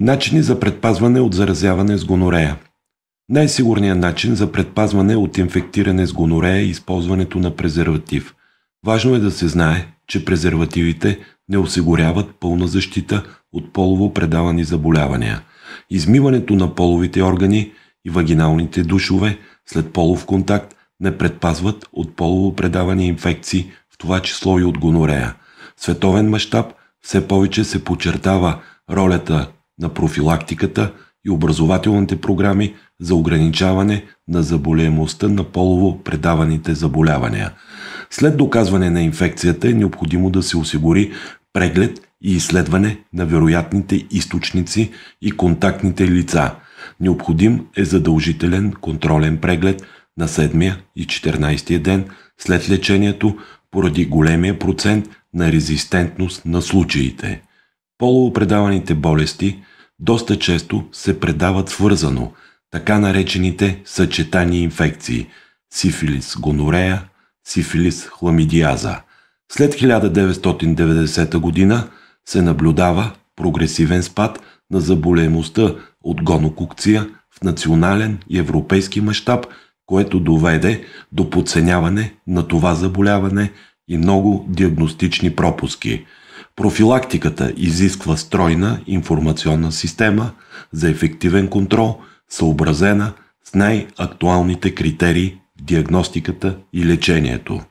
Начини за предпазване от заразяване с гонорея. Най-сигурният начин за предпазване от инфектиране с гонорея е използването на презерватив. Важно е да се знае, че презервативите не осигуряват пълна защита от полово предавани заболявания. Измиването на половите органи и вагиналните душове след полов контакт не предпазват от полово предавани инфекции, в това число и от гонорея. В световен мащаб все повече се подчертава ролята на профилактиката и образователните програми за ограничаване на заболеемостта на полово предаваните заболявания. След доказване на инфекцията е необходимо да се осигури преглед и изследване на вероятните източници и контактните лица. Необходим е задължителен контролен преглед на 7 и 14 ден след лечението поради големия процент на резистентност на случаите. Полово предаваните болести – доста често се предават свързано, така наречените съчетани инфекции – сифилис гонорея, сифилис хламидиаза. След 1990 г. се наблюдава прогресивен спад на заболеемостта от гонококция в национален и европейски мащаб, което доведе до подценяване на това заболяване и много диагностични пропуски – Профилактиката изисква стройна информационна система за ефективен контрол, съобразена с най-актуалните критерии в диагностиката и лечението.